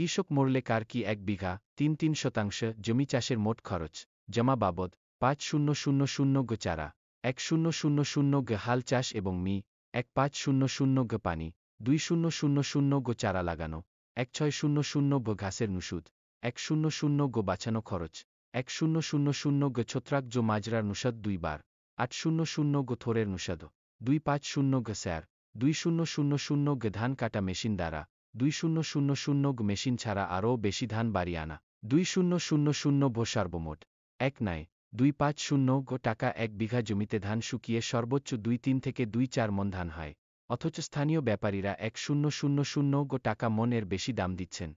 কৃষক মরলে কার কি এক বিঘা তিন তিন শতাংশ জমি চাষের মোট খরচ জমা বাবদ পাঁচ শূন্য শূন্য শূন্য গ চারা এক শূন্য শূন্য শূন্য গ হাল চাষ এবং মি এক পাঁচ শূন্য শূন্য গ পানি দুই শূন্য শূন্য শূন্য গো চারা লাগানো এক ছয় শূন্য শূন্য গো ঘাসের নুষুদ এক শূন্য শূন্য গো বাঁচানো খরচ এক শূন্য শূন্য শূন্য গ ছত্রাক জো মাজরার নুষদ দুইবার আট শূন্য শূন্য গো থোরের নুষাদ দুই পাঁচ শূন্য গো স্যার দুই শূন্য শূন্য শূন্য গ ধান কাটা মেশিন দ্বারা দুই শূন্য শূন্য শূন্য মেশিন ছাড়া আরও বেশি ধান বাড়ি আনা দুই শূন্য শূন্য শূন্য ভোসার্বমোট এক নয় দুই পাঁচ শূন্য টাকা এক বিঘা জমিতে ধান শুকিয়ে সর্বোচ্চ দুই তিন থেকে দুই চার মন ধান হয় অথচ স্থানীয় ব্যাপারীরা এক শূন্য শূন্য শূন্য টাকা মনের বেশি দাম দিচ্ছেন